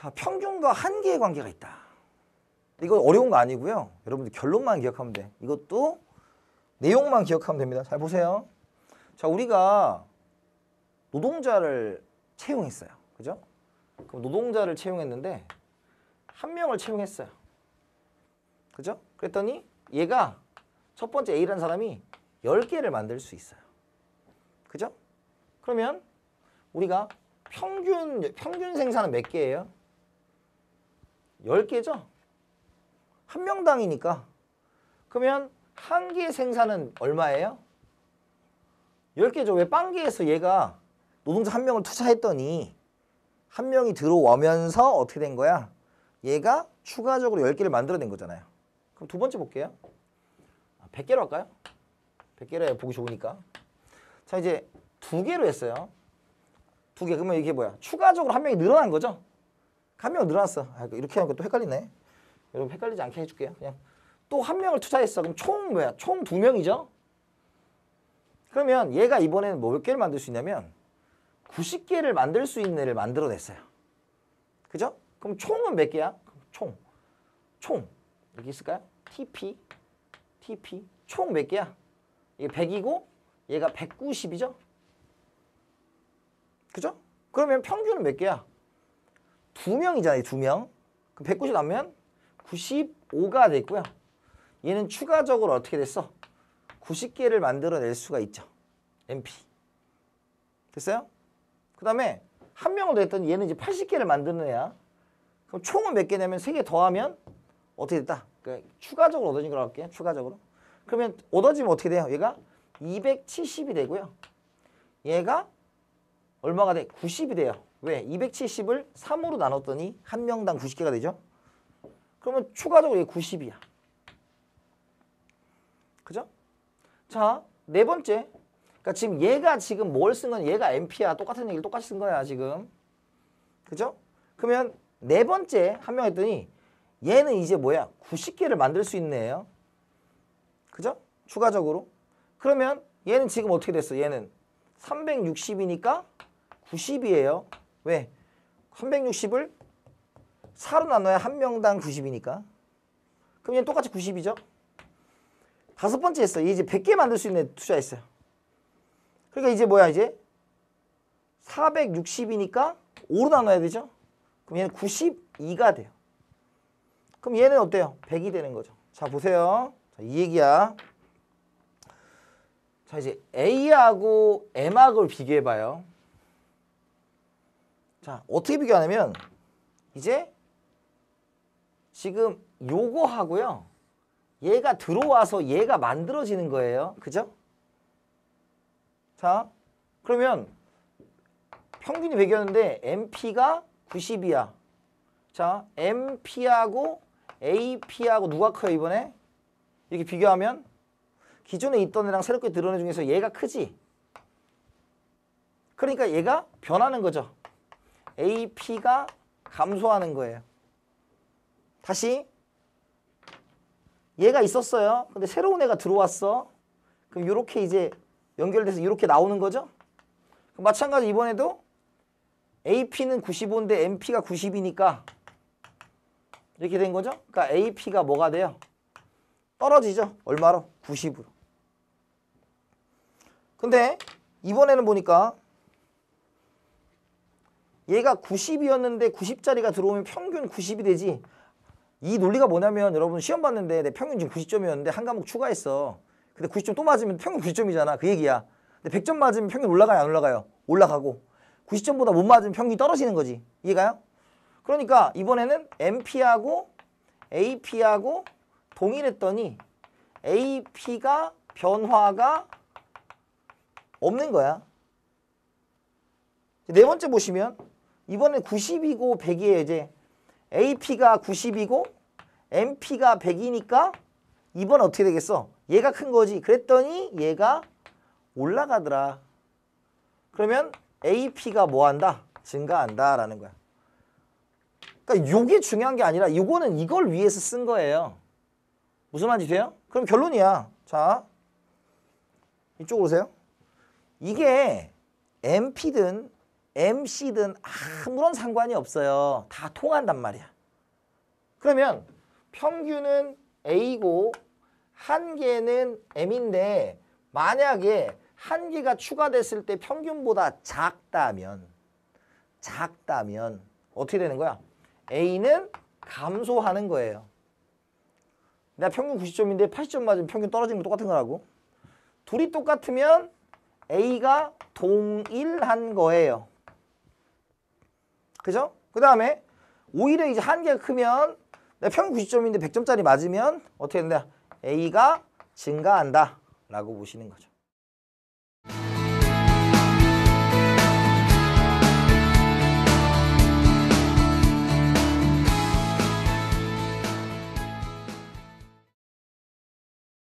자, 평균과 한계의 관계가 있다. 이거 어려운 거 아니고요. 여러분들 결론만 기억하면 돼. 이것도 내용만 기억하면 됩니다. 잘 보세요. 자, 우리가 노동자를 채용했어요. 그죠? 그럼 노동자를 채용했는데 한 명을 채용했어요. 그죠? 그랬더니 얘가 첫 번째 A라는 사람이 10개를 만들 수 있어요. 그죠? 그러면 우리가 평균 평균 생산은 몇 개예요? 10개죠? 한 명당이니까. 그러면 한 개 생산은 얼마예요? 10개죠. 왜 빵기에서 얘가 노동자 한 명을 투자했더니 한 명이 들어오면서 어떻게 된 거야? 얘가 추가적으로 10개를 만들어낸 거잖아요. 그럼 두 번째 볼게요. 100개로 아, 할까요? 100개로 해 보기 좋으니까. 자 이제 두 개로 했어요. 두 개. 그러면 이게 뭐야? 추가적으로 한 명이 늘어난 거죠? 한명 늘어났어. 아, 그 이렇게 하니까 또 헷갈리네. 여러분 헷갈리지 않게 해줄게요. 그냥 또 한 명을 투자했어. 그럼 총 뭐야? 총 두 명이죠? 그러면 얘가 이번에는 뭐, 몇 개를 만들 수 있냐면 90개를 만들 수 있는 애를 만들어냈어요. 그죠? 그럼 총은 몇 개야? 총. 총. 여기 있을까요? TP. TP. 총 몇 개야? 이게 100이고 얘가 190이죠? 그죠? 그러면 평균은 몇 개야? 2명이잖아요. 2명. 그럼 190 나면 95가 됐고요. 얘는 추가적으로 어떻게 됐어? 90개를 만들어낼 수가 있죠. MP. 됐어요? 그 다음에 한 명을 더 했더니 얘는 이제 80개를 만드느냐 그럼 총은 몇 개냐면 3개 더하면 어떻게 됐다? 그러니까 추가적으로 얻어진 거라 할게요. 추가적으로. 그러면 얻어지면 어떻게 돼요? 얘가 270이 되고요. 얘가 얼마가 돼? 90이 돼요. 왜? 270을 3으로 나눴더니 한 명당 90개가 되죠? 그러면 추가적으로 이게 90이야. 그죠? 자, 네 번째. 그러니까 지금 얘가 지금 뭘 쓴 건 얘가 MP야. 똑같은 얘기를 똑같이 쓴 거야, 지금. 그죠? 그러면 네 번째 한 명 했더니 얘는 이제 뭐야? 90개를 만들 수 있네요. 그죠? 추가적으로. 그러면 얘는 지금 어떻게 됐어? 얘는 360이니까 90이에요. 왜? 360을 4로 나눠야 한 명당 90이니까. 그럼 얘는 똑같이 90이죠. 다섯 번째 했어 이제 100개 만들 수 있는 투자했어요. 그러니까 이제 뭐야 이제 460이니까 5로 나눠야 되죠. 그럼 얘는 92가 돼요. 그럼 얘는 어때요? 100이 되는 거죠. 자 보세요. 자, 이 얘기야. 자 이제 A하고 m 하고 비교해봐요. 자 어떻게 비교하냐면 이제 지금 요거 하고요 얘가 들어와서 얘가 만들어지는 거예요 그죠? 자 그러면 평균이 100이었는데 MP가 90이야 자 MP하고 AP하고 누가 커요 이번에? 이렇게 비교하면 기존에 있던 애랑 새롭게 드러내 중에서 얘가 크지 그러니까 얘가 변하는 거죠 AP가 감소하는 거예요. 다시 얘가 있었어요. 근데 새로운 애가 들어왔어. 그럼 이렇게 이제 연결돼서 이렇게 나오는 거죠. 마찬가지 이번에도 AP는 95인데 MP가 90이니까 이렇게 된 거죠. 그러니까 AP가 뭐가 돼요? 떨어지죠. 얼마로? 90으로. 근데 이번에는 보니까 얘가 90이었는데 90짜리가 들어오면 평균 90이 되지. 이 논리가 뭐냐면 여러분 시험 봤는데 내 평균 지금 90점이었는데 한 과목 추가했어. 근데 90점 또 맞으면 평균 90점이잖아. 그 얘기야. 근데 100점 맞으면 평균 올라가요 안 올라가요? 올라가고 90점보다 못 맞으면 평균이 떨어지는 거지. 이해가요? 그러니까 이번에는 MP하고 AP하고 동일했더니 AP가 변화가 없는 거야. 네 번째 보시면 이번에 90이고 100이에요 이제 AP가 90이고 MP가 100이니까 이번 어떻게 되겠어? 얘가 큰 거지. 그랬더니 얘가 올라가더라. 그러면 AP가 뭐 한다? 증가한다 라는 거야. 그러니까 요게 중요한 게 아니라 요거는 이걸 위해서 쓴 거예요. 무슨 말인지 돼요? 그럼 결론이야. 자, 이쪽으로 오세요. 이게 MP든 MC든 아무런 상관이 없어요. 다 통한단 말이야. 그러면 평균은 A고 한 개는 M인데 만약에 한 개가 추가됐을 때 평균보다 작다면 작다면 어떻게 되는 거야? A는 감소하는 거예요. 내가 평균 90점인데 80점 맞으면 평균 떨어지는 거 똑같은 거라고. 둘이 똑같으면 A가 동일한 거예요. 그죠? 그 다음에 오히려 이제 한계가 크면 평균 90점인데 100점짜리 맞으면 어떻게 된다? A가 증가한다 라고 보시는 거죠.